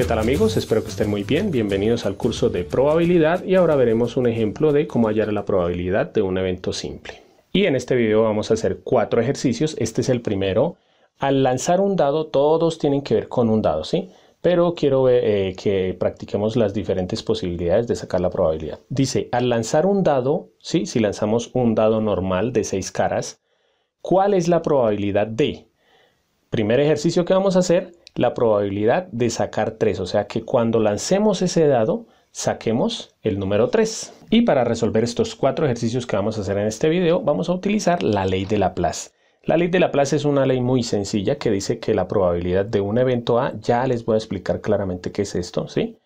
¿Qué tal amigos? Espero que estén muy bien. Bienvenidos al curso de probabilidad y ahora veremos un ejemplo de cómo hallar la probabilidad de un evento simple. Y en este video vamos a hacer cuatro ejercicios. Este es el primero. Al lanzar un dado, todos tienen que ver con un dado, ¿sí? Pero quiero eh, que practiquemos las diferentes posibilidades de sacar la probabilidad. Dice, al lanzar un dado, ¿sí? Si lanzamos un dado normal de seis caras, ¿cuál es la probabilidad de? Primer ejercicio que vamos a hacer, la probabilidad de sacar 3, o sea que cuando lancemos ese dado, saquemos el número 3. Y para resolver estos cuatro ejercicios que vamos a hacer en este video, vamos a utilizar la ley de Laplace. La ley de Laplace es una ley muy sencilla que dice que la probabilidad de un evento A, ya les voy a explicar claramente qué es esto, ¿sí?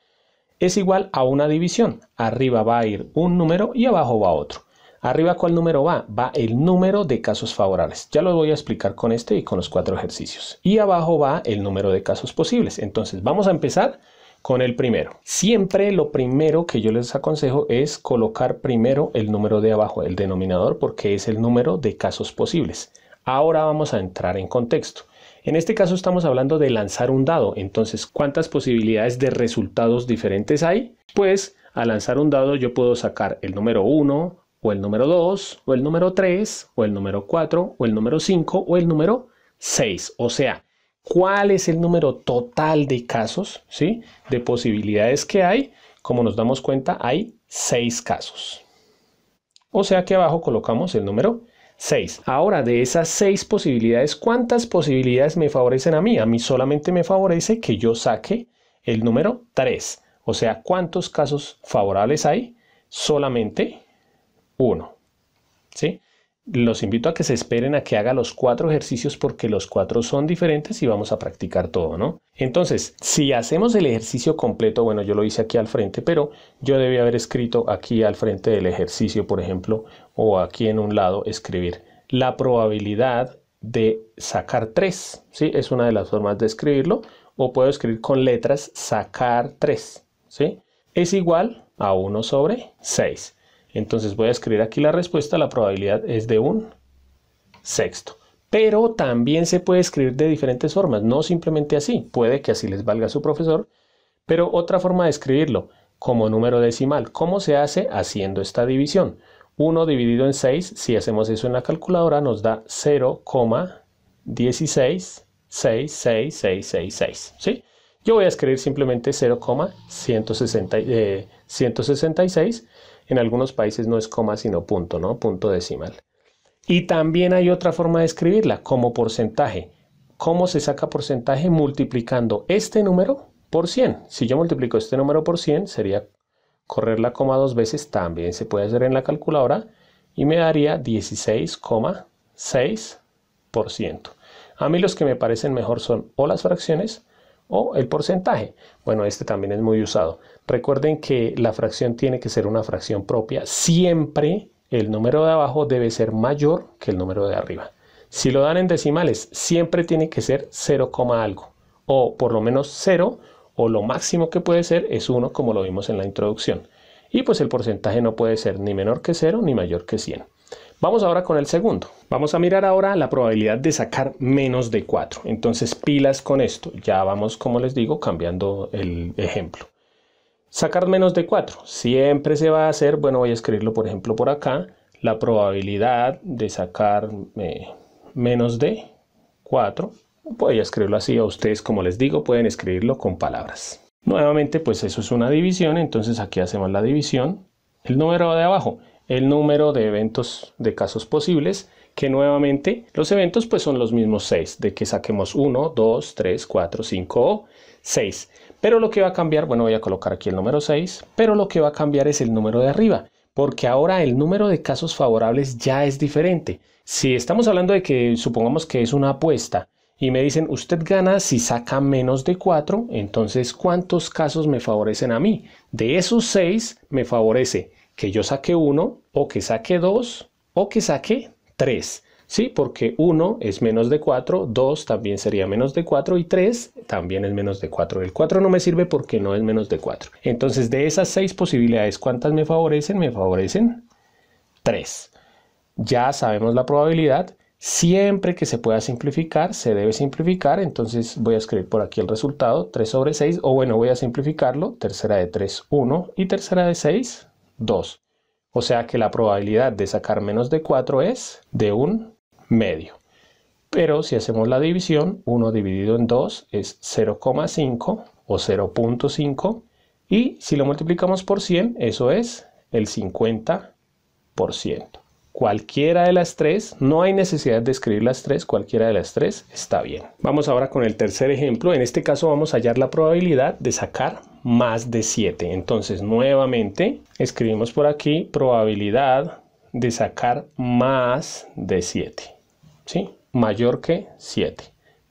Es igual a una división. Arriba va a ir un número y abajo va otro. Arriba, ¿cuál número va? Va el número de casos favorables. Ya lo voy a explicar con este y con los cuatro ejercicios. Y abajo va el número de casos posibles. Entonces, vamos a empezar con el primero. Siempre lo primero que yo les aconsejo es colocar primero el número de abajo, el denominador, porque es el número de casos posibles. Ahora vamos a entrar en contexto. En este caso estamos hablando de lanzar un dado, entonces ¿cuántas posibilidades de resultados diferentes hay? Pues al lanzar un dado yo puedo sacar el número 1, o el número 2, o el número 3, o el número 4, o el número 5, o el número 6. O sea, ¿cuál es el número total de casos, ¿sí? de posibilidades que hay? Como nos damos cuenta, hay 6 casos. O sea que abajo colocamos el número 6. Ahora, de esas 6 posibilidades, ¿cuántas posibilidades me favorecen a mí? A mí solamente me favorece que yo saque el número 3. O sea, ¿cuántos casos favorables hay? Solamente 1. ¿Sí? Los invito a que se esperen a que haga los cuatro ejercicios porque los cuatro son diferentes y vamos a practicar todo, ¿no? Entonces, si hacemos el ejercicio completo, bueno, yo lo hice aquí al frente, pero yo debía haber escrito aquí al frente del ejercicio, por ejemplo, o aquí en un lado escribir la probabilidad de sacar 3, ¿sí? Es una de las formas de escribirlo, o puedo escribir con letras sacar 3, ¿sí? Es igual a 1 sobre 6. Entonces voy a escribir aquí la respuesta, la probabilidad es de un sexto. Pero también se puede escribir de diferentes formas, no simplemente así. Puede que así les valga a su profesor, pero otra forma de escribirlo, como número decimal. ¿Cómo se hace? Haciendo esta división. 1 dividido en 6, si hacemos eso en la calculadora, nos da 0,1666666. ¿sí? Yo voy a escribir simplemente 0,166. En algunos países no es coma, sino punto, ¿no? Punto decimal. Y también hay otra forma de escribirla, como porcentaje. ¿Cómo se saca porcentaje? Multiplicando este número por 100. Si yo multiplico este número por 100, sería correr la coma dos veces. También se puede hacer en la calculadora y me daría 16,6%. A mí los que me parecen mejor son o las fracciones o el porcentaje. Bueno, este también es muy usado. Recuerden que la fracción tiene que ser una fracción propia. Siempre el número de abajo debe ser mayor que el número de arriba. Si lo dan en decimales, siempre tiene que ser 0, algo, o por lo menos 0, o lo máximo que puede ser es 1, como lo vimos en la introducción. Y pues el porcentaje no puede ser ni menor que 0 ni mayor que 100. Vamos ahora con el segundo. Vamos a mirar ahora la probabilidad de sacar menos de 4. Entonces pilas con esto. Ya vamos, como les digo, cambiando el ejemplo. Sacar menos de 4. Siempre se va a hacer, bueno, voy a escribirlo por ejemplo por acá, la probabilidad de sacar eh, menos de 4. Voy a escribirlo así a ustedes, como les digo, pueden escribirlo con palabras. Nuevamente, pues eso es una división, entonces aquí hacemos la división. El número de abajo, el número de eventos de casos posibles que nuevamente los eventos pues son los mismos 6 de que saquemos 1 2 3 4 5 o 6 pero lo que va a cambiar bueno voy a colocar aquí el número 6 pero lo que va a cambiar es el número de arriba porque ahora el número de casos favorables ya es diferente si estamos hablando de que supongamos que es una apuesta y me dicen usted gana si saca menos de 4 entonces cuántos casos me favorecen a mí de esos 6 me favorece que yo saque 1 o que saque 2 o que saque 3. ¿Sí? Porque 1 es menos de 4, 2 también sería menos de 4 y 3 también es menos de 4. El 4 no me sirve porque no es menos de 4. Entonces, de esas 6 posibilidades, ¿cuántas me favorecen? Me favorecen 3. Ya sabemos la probabilidad. Siempre que se pueda simplificar, se debe simplificar. Entonces voy a escribir por aquí el resultado, 3 sobre 6. O bueno, voy a simplificarlo. Tercera de 3, 1. Y tercera de 6, 2. O sea que la probabilidad de sacar menos de 4 es de un medio. Pero si hacemos la división, 1 dividido en 2 es 0,5 o 0.5. Y si lo multiplicamos por 100, eso es el 50%. Cualquiera de las tres, no hay necesidad de escribir las tres, cualquiera de las tres está bien. Vamos ahora con el tercer ejemplo. En este caso vamos a hallar la probabilidad de sacar más de 7. Entonces, nuevamente, escribimos por aquí probabilidad de sacar más de 7. ¿Sí? Mayor que 7.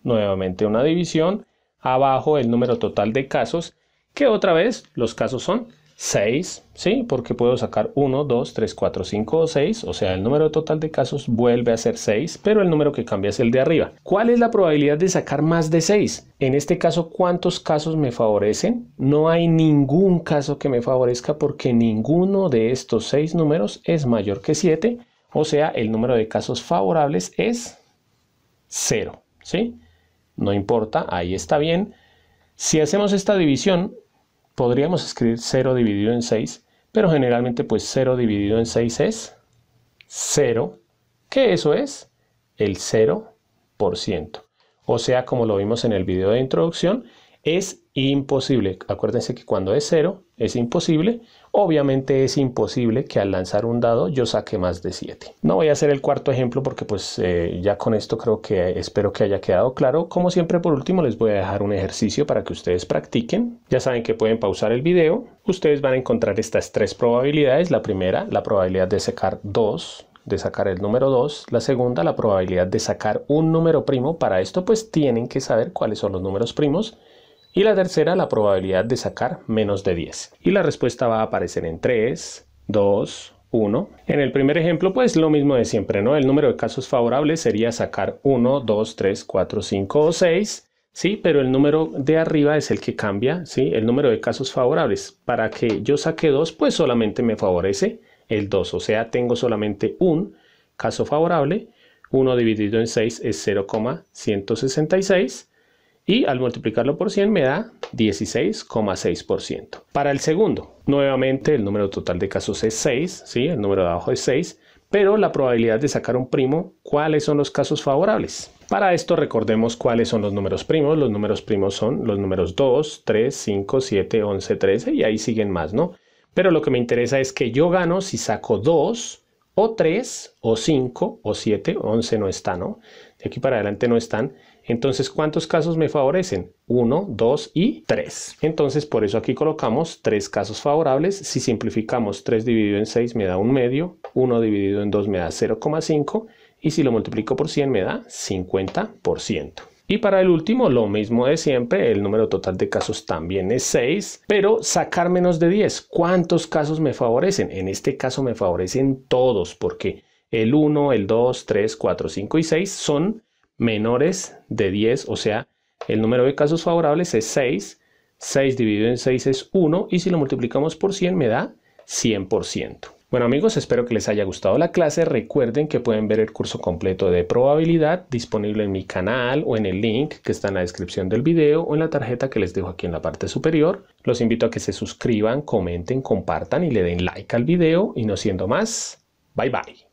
Nuevamente una división. Abajo el número total de casos, que otra vez los casos son 6, ¿sí? Porque puedo sacar 1, 2, 3, 4, 5 o 6, o sea, el número total de casos vuelve a ser 6, pero el número que cambia es el de arriba. ¿Cuál es la probabilidad de sacar más de 6? En este caso, ¿cuántos casos me favorecen? No hay ningún caso que me favorezca porque ninguno de estos 6 números es mayor que 7, o sea, el número de casos favorables es 0, ¿sí? No importa, ahí está bien. Si hacemos esta división, podríamos escribir 0 dividido en 6, pero generalmente pues 0 dividido en 6 es 0, que eso es el 0%. O sea, como lo vimos en el video de introducción, es imposible. Acuérdense que cuando es 0 es imposible, Obviamente es imposible que al lanzar un dado yo saque más de 7. No voy a hacer el cuarto ejemplo porque pues eh, ya con esto creo que espero que haya quedado claro. Como siempre por último les voy a dejar un ejercicio para que ustedes practiquen. Ya saben que pueden pausar el video. Ustedes van a encontrar estas tres probabilidades. La primera, la probabilidad de sacar 2 de sacar el número 2, la segunda la probabilidad de sacar un número primo, para esto pues tienen que saber cuáles son los números primos y la tercera, la probabilidad de sacar menos de 10. Y la respuesta va a aparecer en 3, 2, 1. En el primer ejemplo, pues lo mismo de siempre, ¿no? El número de casos favorables sería sacar 1, 2, 3, 4, 5 o 6. Sí, pero el número de arriba es el que cambia, ¿sí? El número de casos favorables. Para que yo saque 2, pues solamente me favorece el 2. O sea, tengo solamente un caso favorable. 1 dividido en 6 es 0,166 y al multiplicarlo por 100 me da 16,6%. Para el segundo, nuevamente el número total de casos es 6, ¿sí? el número de abajo es 6, pero la probabilidad de sacar un primo, ¿cuáles son los casos favorables? Para esto recordemos cuáles son los números primos. Los números primos son los números 2, 3, 5, 7, 11, 13 y ahí siguen más, ¿no? Pero lo que me interesa es que yo gano si saco 2 o 3 o 5 o 7, 11 no está, ¿no? De aquí para adelante no están. Entonces, ¿cuántos casos me favorecen? 1, 2 y 3. Entonces, por eso aquí colocamos 3 casos favorables. Si simplificamos 3 dividido en 6 me da un medio, 1 dividido en 2 me da 0,5 y si lo multiplico por 100 me da 50%. Y para el último, lo mismo de siempre, el número total de casos también es 6, pero sacar menos de 10. ¿Cuántos casos me favorecen? En este caso me favorecen todos, porque el 1, el 2, 3, 4, 5 y 6 son menores de 10, o sea, el número de casos favorables es 6, 6 dividido en 6 es 1 y si lo multiplicamos por 100 me da 100%. Bueno amigos, espero que les haya gustado la clase. Recuerden que pueden ver el curso completo de probabilidad disponible en mi canal o en el link que está en la descripción del video o en la tarjeta que les dejo aquí en la parte superior. Los invito a que se suscriban, comenten, compartan y le den like al video y no siendo más, bye bye.